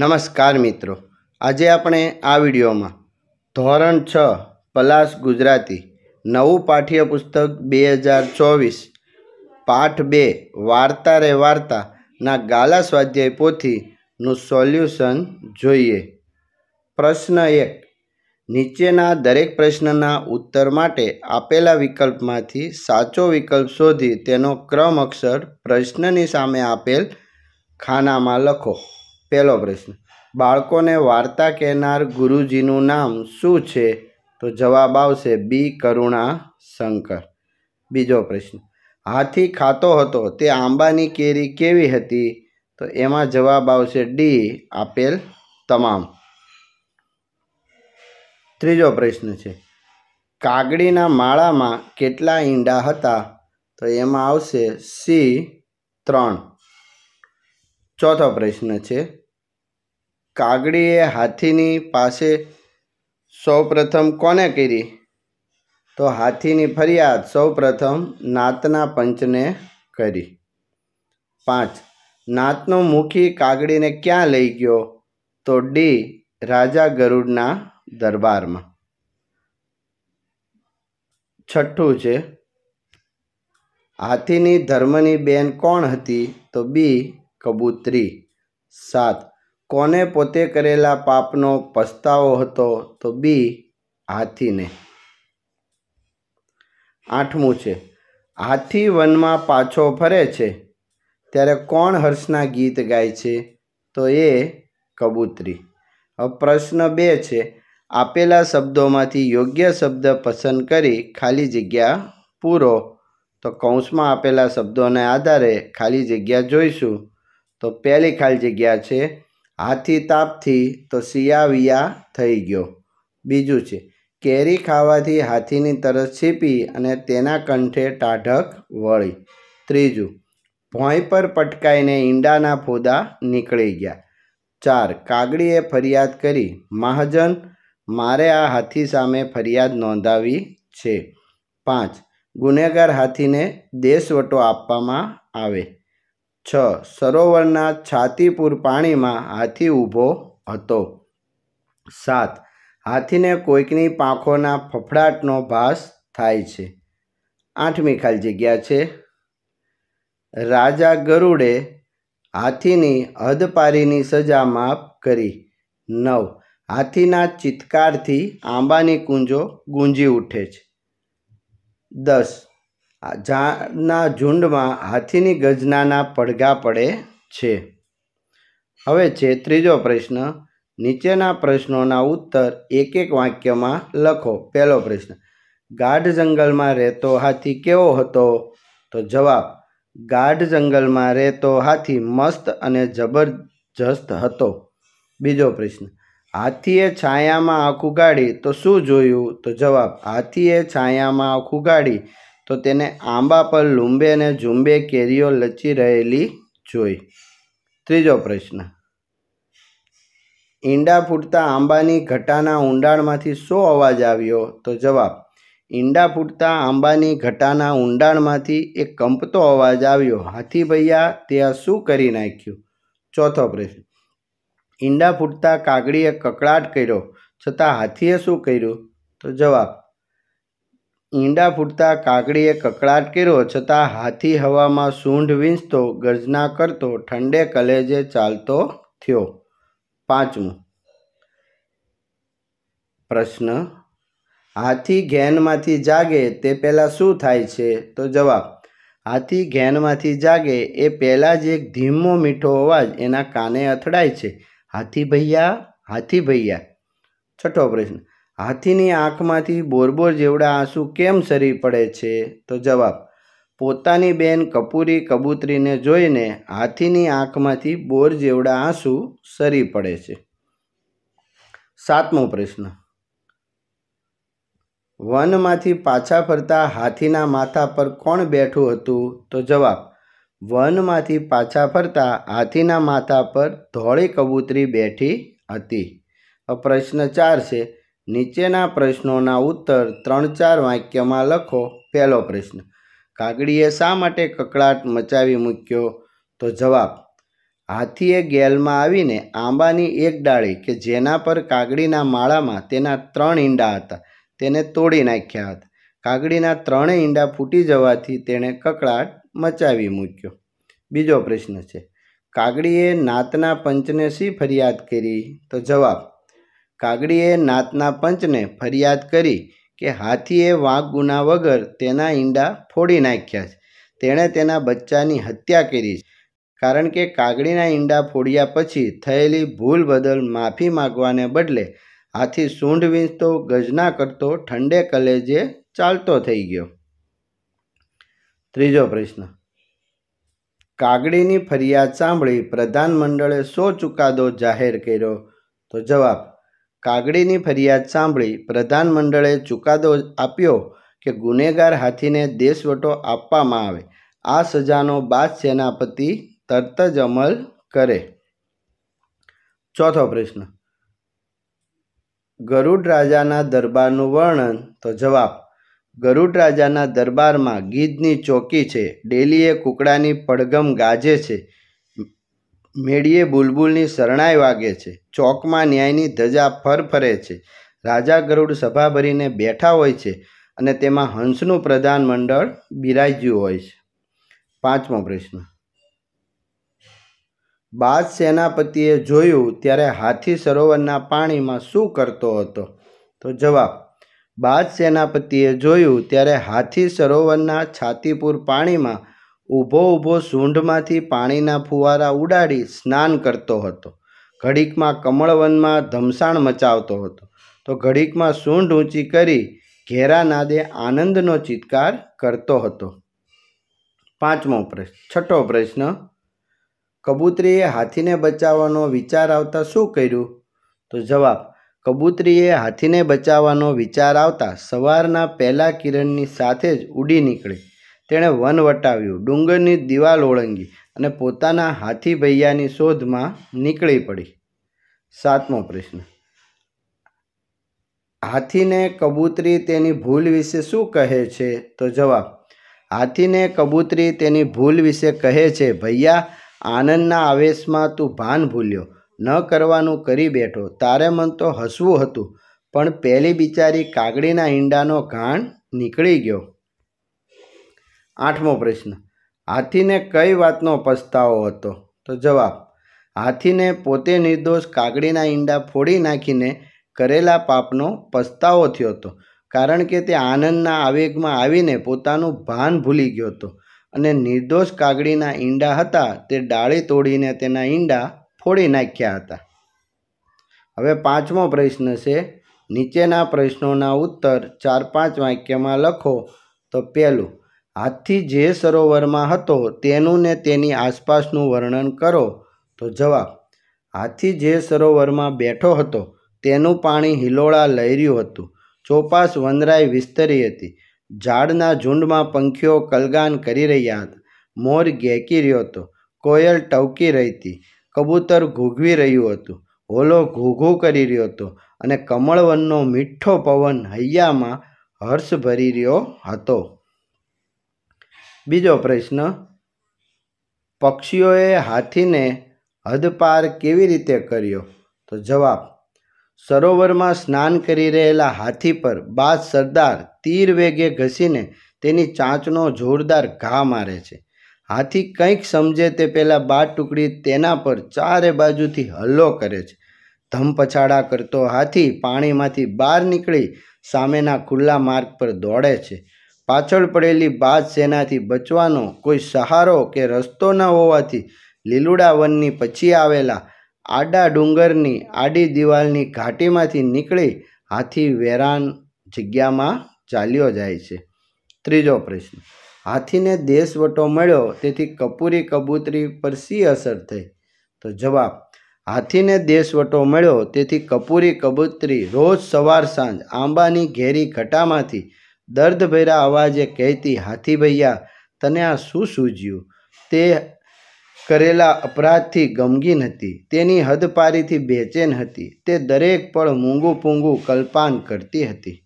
નમસ્કાર મિત્રો આજે આપણે આ વિડીયોમાં ધોરણ છ પલાસ ગુજરાતી નવું પાઠ્યપુસ્તક બે હજાર ચોવીસ પાઠ બે વાર્તા રે વાર્તાના ગાલા સ્વાધ્યાય પોથીનું સોલ્યુશન જોઈએ પ્રશ્ન એક નીચેના દરેક પ્રશ્નના ઉત્તર માટે આપેલા વિકલ્પમાંથી સાચો વિકલ્પ શોધી તેનો ક્રમ અક્ષર પ્રશ્નની સામે આપેલ ખાનામાં લખો પહેલો પ્રશ્ન બાળકોને વાર્તા કહેનાર ગુરુજીનું નામ શું છે તો જવાબ આવશે બી કરુણા શંકર બીજો પ્રશ્ન હાથી ખાતો હતો તે આંબાની કેરી કેવી હતી તો એમાં જવાબ આવશે ડી આપેલ તમામ ત્રીજો પ્રશ્ન છે કાગડીના માળામાં કેટલા ઈંડા હતા તો એમાં આવશે સી ત્રણ ચોથો પ્રશ્ન છે કાગડીએ હાથીની પાસે સૌપ્રથમ કોને કરી તો હાથીની ફરિયાદ સૌપ્રથમ નાતના પંચને કરી પાંચ નાતનો મુખી કાગડીને ક્યાં લઈ ગયો તો ડી રાજા ગરુડના દરબારમાં છઠ્ઠું છે હાથીની ધર્મની બેન કોણ હતી તો બી કબૂતરી સાત કોને પોતે કરેલા પાપનો પસ્તાવો હતો તો બી હાથીને આઠમું છે હાથી વનમાં પાછો ફરે છે ત્યારે કોણ હર્ષના ગીત ગાય છે તો એ કબૂતરી હવે પ્રશ્ન બે છે આપેલા શબ્દોમાંથી યોગ્ય શબ્દ પસંદ કરી ખાલી જગ્યા પૂરો તો કૌંસમાં આપેલા શબ્દોને આધારે ખાલી જગ્યા જોઈશું તો પહેલી ખાલી જગ્યા છે હાથી તાપથી તો શિયાવિયા થઈ ગયો બીજું છે કેરી ખાવાથી હાથીની તરસ છીપી અને તેના કંઠે ટાઢક વળી ત્રીજું ભોંય પર પટકાઈને ઈંડાના ફોદા નીકળી ગયા ચાર કાગડીએ ફરિયાદ કરી મહાજન મારે આ હાથી સામે ફરિયાદ નોંધાવી છે પાંચ ગુનેગાર હાથીને દેશવટો આપવામાં આવે છ સરોવરના છાતીપુર પાણીમાં હાથી ઊભો હતો સાત હાથીને કોઈકની પાંખોના ફફડાટનો ભાસ થાય છે આઠમી ખાલી જગ્યા છે રાજા ગરુડે હાથીની હદપારીની સજા માફ કરી નવ હાથીના ચિત્કારથી આંબાની કુંજો ગુંજી ઉઠે છે દસ જાના ઝુંડમાં હાથીની ગજનાના પડઘા પડે છે હવે છે ત્રીજો પ્રશ્ન નીચેના પ્રશ્નોના ઉત્તર એક એક વાક્યમાં લખો પહેલો પ્રશ્ન ગાઢ જંગલમાં રહેતો હાથી કેવો હતો તો જવાબ ગાઢ જંગલમાં રહેતો હાથી મસ્ત અને જબરજસ્ત હતો બીજો પ્રશ્ન હાથીએ છાયામાં આંખ ઉગાડી તો શું જોયું તો જવાબ હાથીએ છાયામાં આંખ ઉગાડી તો તેને આંબા પર લૂંબે અને ઝૂંબે કેરીઓ લચી રહેલી જોઈ ત્રીજો પ્રશ્ન ઈંડા ફૂટતા આંબાની ઘટાના ઊંડાણમાંથી શું અવાજ આવ્યો તો જવાબ ઈંડા ફૂટતા આંબાની ઘટાના ઊંડાણમાંથી એક કંપતો અવાજ આવ્યો હાથી ભૈયા તે આ શું કરી નાખ્યું ચોથો પ્રશ્ન ઈંડા ફૂટતા કાગડીએ કકળાટ કર્યો છતાં હાથીએ શું કર્યું તો જવાબ ઈંડા ફૂટતા કાગડીએ કકળાટ કર્યો છતાં હાથી હવામાં સૂંઢ વીંચતો ગર્જના કરતો ઠંડે કલેજે ચાલતો થયો પાંચમું પ્રશ્ન હાથી ઘેનમાંથી જાગે તે પહેલાં શું થાય છે તો જવાબ હાથી ઘેનમાંથી જાગે એ પહેલાં જ એક ધીમો મીઠો અવાજ એના કાને અથડાય છે હાથી ભૈયા હાથી ભૈયા છઠ્ઠો પ્રશ્ન હાથીની આંખમાંથી બોરબોર જેવડા આંસુ કેમ સરી પડે છે તો જવાબ પોતાની બેન કપૂરી કબૂતરીને જોઈને હાથીની આંખમાંથી બોર જેવડા આંસુ સરી પડે છે સાતમો પ્રશ્ન વનમાંથી પાછા ફરતા હાથીના માથા પર કોણ બેઠું હતું તો જવાબ વનમાંથી પાછા ફરતા હાથીના માથા પર ધોળી કબૂતરી બેઠી હતી પ્રશ્ન ચાર છે નીચેના પ્રશ્નોના ઉત્તર ત્રણ ચાર વાક્યમાં લખો પહેલો પ્રશ્ન કાગડીએ શા માટે કકળાટ મચાવી મૂક્યો તો જવાબ હાથીએ ગેલમાં આવીને આંબાની એક ડાળી કે જેના પર કાગડીના માળામાં તેના ત્રણ ઈંડા હતા તેને તોડી નાખ્યા હતા કાગડીના ત્રણેય ઈંડા ફૂટી જવાથી તેણે કકળાટ મચાવી મૂક્યો બીજો પ્રશ્ન છે કાગડીએ નાતના પંચને શી ફરિયાદ કરી તો જવાબ કાગડીએ નાતના પંચને ફરિયાદ કરી કે હાથીએ વાંક ગુના વગર તેના ઈંડા ફોડી નાખ્યા છે તેણે તેના બચ્ચાની હત્યા કરી કારણ કે કાગડીના ઈંડા ફોડ્યા પછી થયેલી ભૂલ બદલ માફી માગવાને બદલે હાથી સૂંઢ વીંચતો ગજના કરતો ઠંડે કલેજે ચાલતો થઈ ગયો ત્રીજો પ્રશ્ન કાગડીની ફરિયાદ સાંભળી પ્રધાનમંડળે શો ચુકાદો જાહેર કર્યો તો જવાબ કાગડીની ફરિયાદ સાંભળી પ્રધાનમંડળે ચુકાદો આપ્યો કે ગુનેગાર હાથીને દેશવટો આપવામાં આવે આ સજાનો બાદ સેનાપતિ તરત જ અમલ કરે ચોથો પ્રશ્ન ગરુડ રાજાના દરબારનું વર્ણન તો જવાબ ગરુડ રાજાના દરબારમાં ગીધની ચોકી છે ડેલીએ કુકડાની પડગમ ગાજે છે મેળીએ બુલબુલની શરણાઈ વાગે છે ચોકમાં ન્યાયની ધજા ફરફરે છે રાજા ગરુડ સભા ભરીને બેઠા હોય છે અને તેમાં હંસનું પ્રધાન મંડળ બિરાજ્યું હોય છે પાંચમો પ્રશ્ન બાદ સેનાપતિએ જોયું ત્યારે હાથી સરોવરના પાણીમાં શું કરતો હતો તો જવાબ બાદ સેનાપતિએ જોયું ત્યારે હાથી સરોવરના છાતીપુર પાણીમાં ઊભો ઊભો સૂંઢમાંથી પાણીના ફુવારા ઉડાડી સ્નાન કરતો હતો ઘડીકમાં કમળવનમાં ધમસાણ મચાવતો હતો તો ઘડીકમાં સૂંઢ ઊંચી કરી ઘેરા નાદે આનંદનો ચિત્કાર કરતો હતો પાંચમો પ્રશ્ન છઠ્ઠો પ્રશ્ન કબૂતરીએ હાથીને બચાવવાનો વિચાર આવતા શું કર્યું તો જવાબ કબૂતરીએ હાથીને બચાવવાનો વિચાર આવતા સવારના પહેલા કિરણની સાથે જ ઉડી નીકળી તેણે વન વટાવ્યું ડુંગરની દિવાલ ઓળંગી અને પોતાના હાથી ભૈયાની શોધમાં નીકળી પડી સાતમો પ્રશ્ન હાથીને કબૂતરી તેની ભૂલ વિશે શું કહે છે તો જવાબ હાથીને કબૂતરી તેની ભૂલ વિશે કહે છે ભૈયા આનંદના આવેશમાં તું ભાન ભૂલ્યો ન કરવાનું કરી બેઠો તારે મન તો હસવું હતું પણ પહેલી બિચારી કાગડીના ઈંડાનો ઘાણ નીકળી ગયો આઠમો પ્રશ્ન હાથીને કઈ વાતનો પસ્તાવો હતો તો જવાબ હાથીને પોતે નિર્દોષ કાગડીના ઈંડા ફોડી નાખીને કરેલા પાપનો પસ્તાવો થયો હતો કારણ કે તે આનંદના આવેગમાં આવીને પોતાનું ભાન ભૂલી ગયો હતો અને નિર્દોષ કાગડીના ઈંડા હતા તે ડાળી તોડીને તેના ઈંડા ફોડી નાખ્યા હતા હવે પાંચમો પ્રશ્ન છે નીચેના પ્રશ્નોના ઉત્તર ચાર પાંચ વાક્યમાં લખો તો પહેલું હાથી જે સરોવરમાં હતો તેનું ને તેની આસપાસનું વર્ણન કરો તો જવાબ હાથી જે સરોવરમાં બેઠો હતો તેનું પાણી હિલોળા લઈ રહ્યું હતું ચોપાસ વંદરાય વિસ્તરી હતી ઝાડના ઝુંડમાં પંખીઓ કલગાન કરી રહ્યા હતા મોર ગેકી રહ્યો હતો કોયલ ટવકી રહી હતી કબૂતર ઘૂઘવી રહ્યું હતું હોલો ઘૂઘું કરી રહ્યો હતો અને કમળવનનો મીઠો પવન હૈયામાં હર્ષ ભરી રહ્યો હતો બીજો પ્રશ્ન પક્ષીઓએ હાથીને હદપાર કેવી રીતે કર્યો તો જવાબ સરોવરમાં સ્નાન કરી રહેલા હાથી પર બાદ સરદાર તીર વેગે ઘસીને તેની ચાંચનો જોરદાર ઘા મારે છે હાથી કંઈક સમજે તે પહેલાં બાર ટુકડી તેના પર ચારે બાજુથી હલ્લો કરે છે ધમપછાડા કરતો હાથી પાણીમાંથી બહાર નીકળી સામેના ખુલ્લા માર્ગ પર દોડે છે પાછળ પડેલી બાજ સેનાથી બચવાનો કોઈ સહારો કે રસ્તો ન હોવાથી લીલુડા વનની પછી આવેલા આડા ડુંગરની આડી દિવાલની ઘાટીમાંથી નીકળી હાથી વેરાન જગ્યામાં ચાલ્યો જાય છે ત્રીજો પ્રશ્ન હાથીને દેશવટો મળ્યો તેથી કપૂરી કબૂતરી પર સી અસર થઈ તો જવાબ હાથીને દેશવટો મળ્યો તેથી કપૂરી કબૂતરી રોજ સવાર સાંજ આંબાની ઘેરી ઘટામાંથી દર્દભર્યા અવાજે કહેતી હાથી ભૈયા તને આ શું સૂજ્યું તે કરેલા અપરાધથી ગમગીન હતી તેની હદપારીથી બેચેન હતી તે દરેક પળ મૂંગું પૂંગું કલ્પાન કરતી હતી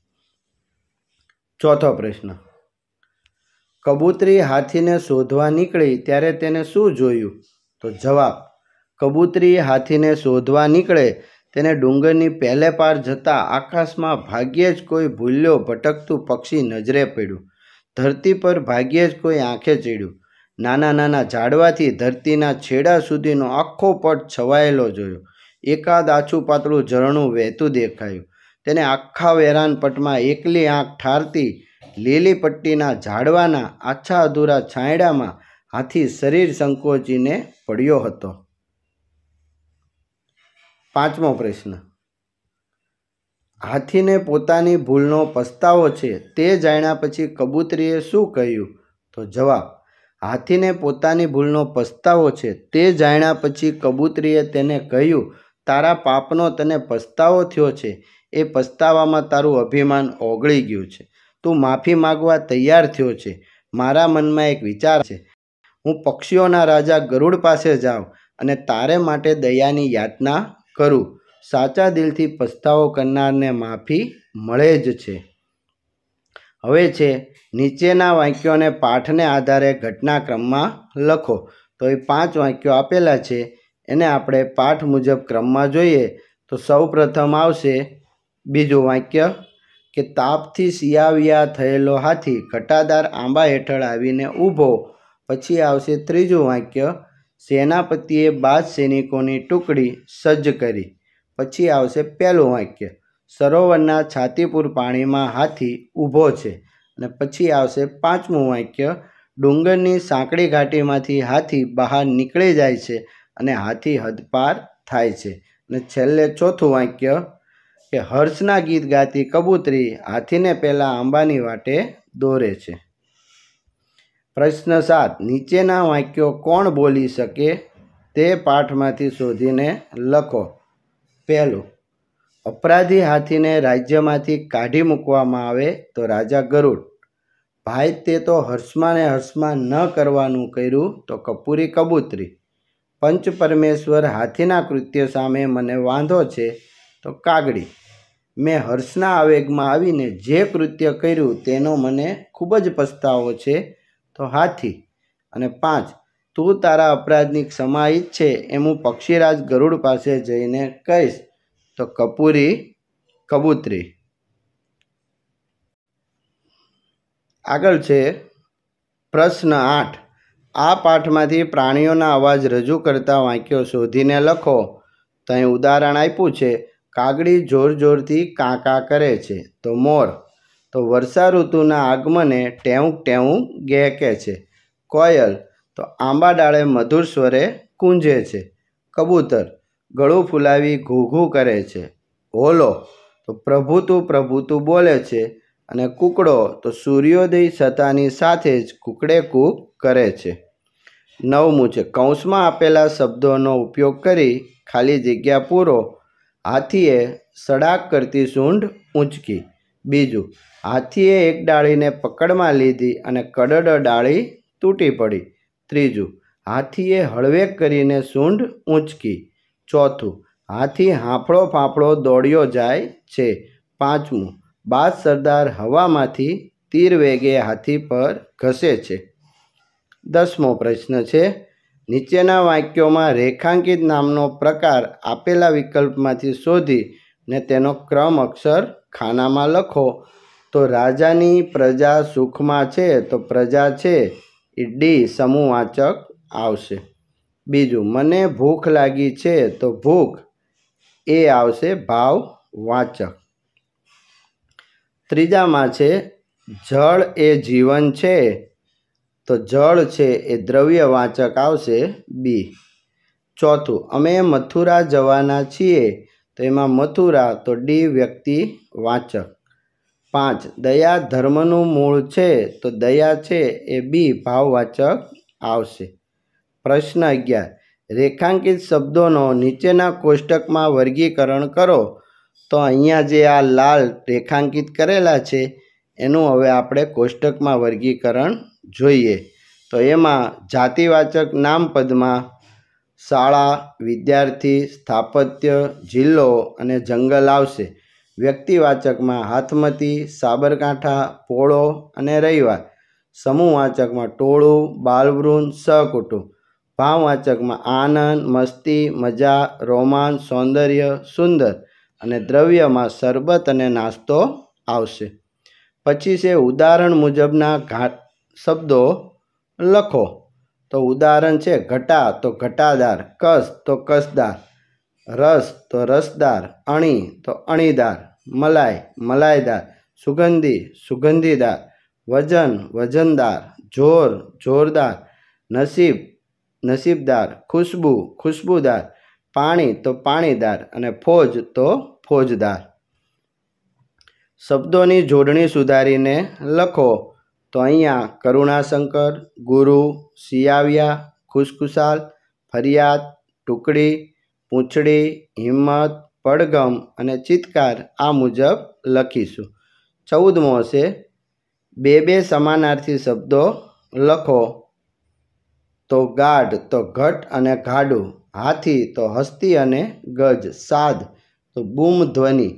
ચોથો પ્રશ્ન કબૂતરી હાથીને શોધવા નીકળી ત્યારે તેને શું જોયું તો જવાબ કબૂતરી હાથીને શોધવા નીકળે તેને ડુંગરની પહેલે પાર જતાં આકાશમાં ભાગ્યે જ કોઈ ભૂલ્યો ભટકતું પક્ષી નજરે પડ્યું ધરતી પર ભાગ્યે જ કોઈ આંખે ચીડ્યું નાના નાના ઝાડવાથી ધરતીના છેડા સુધીનો આખો પટ છવાયેલો જોયો એકાદ આછું પાતળું ઝરણું વહેતું દેખાયું તેને આખા વેરાન પટમાં એકલી આંખ ઠારતી લીલી પટ્ટીના ઝાડવાના આછા અધૂરા છાંયડામાં હાથી શરીર સંકોચીને પડ્યો હતો પાંચમો પ્રશ્ન હાથીને પોતાની ભૂલનો પસ્તાવો છે તે જાણ્યા પછી કબૂતરીએ શું કહ્યું તો જવાબ હાથીને પોતાની ભૂલનો પસ્તાવો છે તે જાણ્યા પછી કબૂતરીએ તેને કહ્યું તારા પાપનો તને પસ્તાવો થયો છે એ પસ્તાવામાં તારું અભિમાન ઓગળી ગયું છે તું માફી માગવા તૈયાર થયો છે મારા મનમાં એક વિચાર છે હું પક્ષીઓના રાજા ગરુડ પાસે જાઉં અને તારે માટે દયાની યાતના કરું સાચા દિલથી પસ્તાવો કરનારને માફી મળે જ છે હવે છે નીચેના વાક્યોને પાઠને આધારે ઘટનાક્રમમાં લખો તો એ પાંચ વાક્યો આપેલા છે એને આપણે પાઠ મુજબ ક્રમમાં જોઈએ તો સૌપ્રથમ આવશે બીજું વાક્ય કે તાપથી શિયાવિયા થયેલો હાથી ઘટાદાર આંબા હેઠળ આવીને ઊભો પછી આવશે ત્રીજું વાક્ય સેનાપતિએ બાદ સૈનિકોની ટુકડી સજ્જ કરી પછી આવશે પહેલું વાક્ય સરોવરના છાતીપુર પાણીમાં હાથી ઊભો છે અને પછી આવશે પાંચમું વાક્ય ડુંગરની સાંકડી ઘાટીમાંથી હાથી બહાર નીકળી જાય છે અને હાથી હદપાર થાય છે અને છેલ્લે ચોથું વાક્ય કે હર્ષના ગીત ગાતી કબૂતરી હાથીને પહેલાં આંબાની વાટે દોરે છે પ્રશ્ન સાત નીચેના વાક્યો કોણ બોલી શકે તે પાઠમાંથી શોધીને લખો પહેલું અપરાધી હાથીને રાજ્યમાંથી કાઢી મૂકવામાં આવે તો રાજા ગરુડ ભાઈ તે તો હર્ષમાં ને હર્ષમાં ન કરવાનું કર્યું તો કપૂરી કબૂતરી પંચ પરમેશ્વર હાથીના કૃત્ય સામે મને વાંધો છે તો કાગડી મેં હર્ષના આવેગમાં આવીને જે કૃત્ય કર્યું તેનો મને ખૂબ જ પસ્તાવો છે તો હાથી અને પાંચ તું તારા અપરાધની ક્ષમા છે એમ હું પક્ષીરાજ ગરુડ પાસે જઈને કહીશ તો કપૂરી કબૂતરી આગળ છે પ્રશ્ન આઠ આ પાઠમાંથી પ્રાણીઓના અવાજ રજૂ કરતા વાંક્યો શોધીને લખો તો અહીં ઉદાહરણ આપ્યું છે કાગડી જોર જોરથી કાંકા કરે છે તો મોર તો વર્ષા ઋતુના આગમને ટેવું ટેવું ગેકે છે કોયલ તો આંબા ડાળે મધુર સ્વરે કુંજે છે કબૂતર ગળું ફૂલાવી ઘૂઘું કરે છે હોલો તો પ્રભુતું પ્રભુતું બોલે છે અને કુકડો તો સૂર્યોદય થતાની સાથે જ કુકડે કૂક કરે છે નવમું છે કૌંસમાં આપેલા શબ્દોનો ઉપયોગ કરી ખાલી જગ્યા પૂરો હાથીએ સડાક કરતી સૂંઢ ઊંચકી બીજું હાથીએ એક ડાળીને પકડમાં લીધી અને કડડ ડાળી તૂટી પડી ત્રીજું હાથીએ હળવેક કરીને સૂંઢ ઊંચકી ચોથું હાથી હાંફળો ફાંફળો દોડ્યો જાય છે પાંચમું બાદ સરદાર હવામાંથી તીર વેગે હાથી પર ઘસે છે દસમો પ્રશ્ન છે નીચેના વાક્યોમાં રેખાંકિત નામનો પ્રકાર આપેલા વિકલ્પમાંથી શોધી ને તેનો ક્રમ અક્ષર ખાનામાં લખો તો રાજાની પ્રજા સુખમાં છે તો પ્રજા છે એ ડી સમૂહવાચક આવશે બીજું મને ભૂખ લાગી છે તો ભૂખ એ આવશે ભાવ ભાવવાચક ત્રીજામાં છે જળ એ જીવન છે તો જળ છે એ દ્રવ્ય વાચક આવશે બી ચોથું અમે મથુરા જવાના છીએ તો એમાં મથુરા તો ડી વ્યક્તિ વાચક પાંચ દયા ધર્મનું મૂળ છે તો દયા છે એ બી ભાવવાચક આવશે પ્રશ્ન અગિયાર રેખાંકિત શબ્દોનો નીચેના કોષ્ટકમાં વર્ગીકરણ કરો તો અહીંયા જે આ લાલ રેખાંકિત કરેલા છે એનું હવે આપણે કોષ્ટકમાં વર્ગીકરણ જોઈએ તો એમાં જાતિવાચક નામપદમાં શાળા વિદ્યાર્થી સ્થાપત્ય જિલ્લો અને જંગલ આવશે વ્યક્તિવાચકમાં હાથમતી સાબરકાંઠા પોળો અને રવિવાર સમૂહવાચકમાં ટોળું બાલવૃંદ સહકુટુંબ ભાવવાચકમાં આનંદ મસ્તી મજા રોમાંચ સૌંદર્ય સુંદર અને દ્રવ્યમાં શરબત અને નાસ્તો આવશે પછી છે ઉદાહરણ મુજબના ઘાટ શબ્દો લખો તો ઉદાહરણ છે ઘટા તો ઘટાદાર કસ તો કસદાર રસ તો રસદાર અણી તો અણીદાર મલાઈ મલાઈદાર સુગંધી સુગંધીદાર વજન વજનદાર જોર જોરદાર નસીબ નસીબદાર ખુશ્બુ ખુશ્બુદાર પાણી તો પાણીદાર અને ફોજ તો ફોજદાર શબ્દોની જોડણી સુધારીને લખો તો અહીંયા કરુણાશંકર ગુરુ સિયાવ્યા ખુશખુશાલ ફરિયાદ ટુકડી પૂંછડી હિંમત પડગમ અને ચિત્કાર આ મુજબ લખીશું ચૌદમો હશે બે બે સમાનાર્થી શબ્દો લખો તો ગાઢ તો ઘટ અને ઘાડું હાથી તો હસ્તી અને ગજ સાધ તો બૂમ ધ્વનિ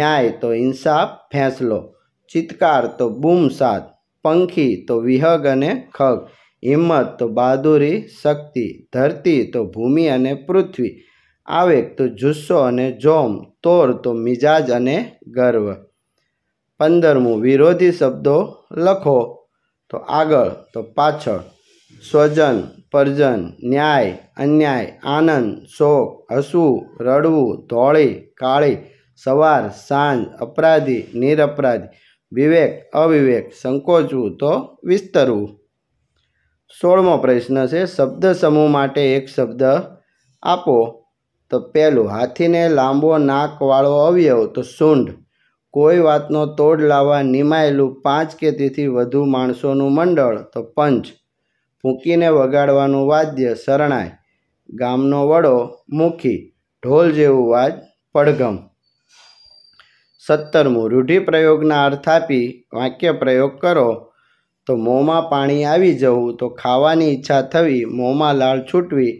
ન્યાય તો ઇન્સાફ ફેંસલો ચિત્કાર તો બૂમ સાદ પંખી તો વિહગ અને ખગ હિંમત તો બહાદુરી શક્તિ ધરતી તો ભૂમિ અને પૃથ્વી આવેગ તો જુસ્સો અને જોમ તોર તો મિજાજ અને ગર્વ પંદરમું વિરોધી શબ્દો લખો તો આગળ તો પાછળ સ્વજન પરજન ન્યાય અન્યાય આનંદ શોક હસવું રડવું ધોળી કાળી સવાર સાંજ અપરાધી નિરઅપરાધી વિવેક અવિવેક સંકોચવું તો વિસ્તરવું સોળમો પ્રશ્ન છે શબ્દ સમૂહ માટે એક શબ્દ આપો તો પહેલું હાથીને લાંબો નાકવાળો અવયવ તો સૂંઢ કોઈ વાતનો તોડ લાવવા નિમાયેલું પાંચ કે તેથી વધુ માણસોનું મંડળ તો પંચ ફૂંકીને વગાડવાનું વાદ્ય શરણાઈ ગામનો વડો મુખી ઢોલ જેવું વાજ પડઘમ સત્તરમું રૂઢિપ્રયોગના અર્થ આપી વાક્ય પ્રયોગ કરો તો મોંમાં પાણી આવી જવું તો ખાવાની ઈચ્છા થવી મોંમાં લાળ છૂટવી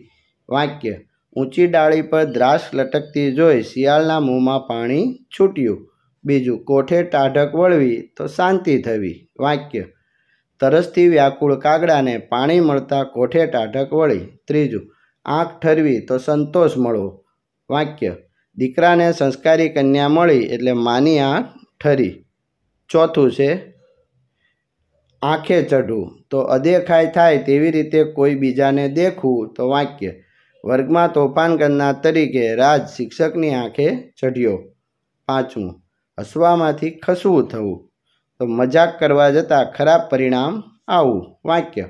વાક્ય ઊંચી ડાળી પર દ્રાસ લટકતી જોઈ શિયાળના મોંમાં પાણી છૂટ્યું બીજું કોઠે ટાઢક વળવી તો શાંતિ થવી વાક્ય તરસથી વ્યાકુળ કાગડાને પાણી મળતા કોઠે ટાઢક વળી ત્રીજું આંખ ઠરવી તો સંતોષ મળવો વાક્ય દીકરાને સંસ્કારી કન્યા મળી એટલે માની આંખ ઠરી ચોથું છે આંખે ચઢવું તો અદેખાય થાય તેવી રીતે કોઈ બીજાને દેખવું તો વાક્ય વર્ગમાં તોફાન કરનાર તરીકે રાજ શિક્ષકની આંખે ચઢ્યો પાંચમું હસવામાંથી ખસવું થવું તો મજાક કરવા જતાં ખરાબ પરિણામ આવું વાક્ય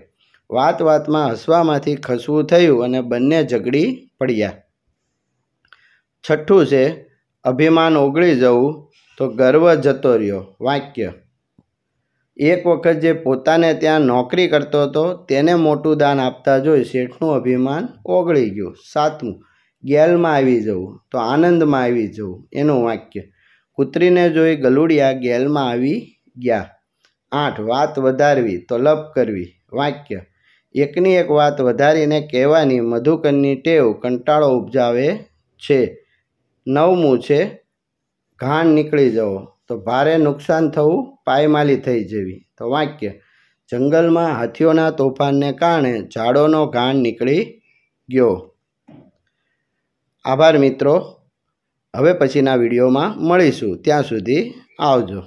વાત વાતમાં હસવામાંથી ખસવું થયું અને બંને ઝઘડી પડ્યા છઠ્ઠું છે અભિમાન ઓગળી જવું તો ગર્વ જતો રહ્યો વાક્ય એક વખત જે પોતાને ત્યાં નોકરી કરતો હતો તેને મોટું દાન આપતા જોઈ શેઠનું અભિમાન ઓગળી ગયું સાતમું ગેલમાં આવી જવું તો આનંદમાં આવી જવું એનું વાક્ય કૂતરીને જોઈ ગલુડિયા ગેલમાં આવી ગયા આઠ વાત વધારવી તો લપ કરવી વાક્ય એકની એક વાત વધારીને કહેવાની મધુકનની ટેવ કંટાળો ઉપજાવે છે નવમું છે ઘાણ નીકળી જવો તો ભારે નુકસાન થવું પાયમાલી થઈ જેવી તો વાક્ય જંગલમાં હાથીઓના તોફાનને કારણે ઝાડોનો ઘાણ નીકળી ગયો આભાર મિત્રો હવે પછીના વિડીયોમાં મળીશું ત્યાં સુધી આવજો